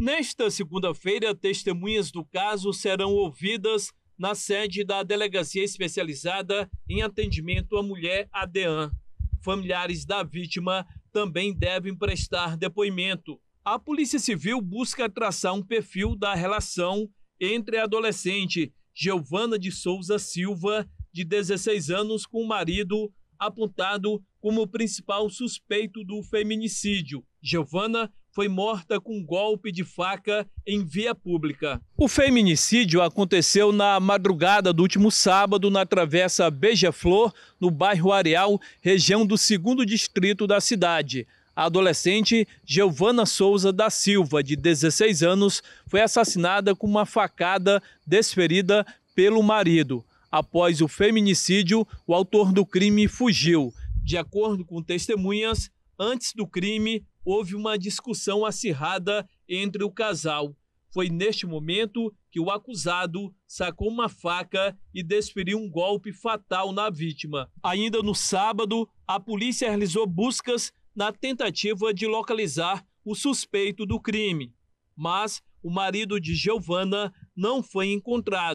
Nesta segunda-feira, testemunhas do caso serão ouvidas na sede da Delegacia Especializada em Atendimento à Mulher, ADEAN. Familiares da vítima também devem prestar depoimento. A Polícia Civil busca traçar um perfil da relação entre a adolescente Giovana de Souza Silva, de 16 anos, com o marido, apontado como principal suspeito do feminicídio. Giovana foi morta com um golpe de faca em via pública. O feminicídio aconteceu na madrugada do último sábado na Travessa Beija-Flor, no bairro Areal, região do segundo distrito da cidade. A adolescente Giovana Souza da Silva, de 16 anos, foi assassinada com uma facada desferida pelo marido. Após o feminicídio, o autor do crime fugiu. De acordo com testemunhas, antes do crime, houve uma discussão acirrada entre o casal. Foi neste momento que o acusado sacou uma faca e desferiu um golpe fatal na vítima. Ainda no sábado, a polícia realizou buscas na tentativa de localizar o suspeito do crime, mas o marido de Giovana não foi encontrado.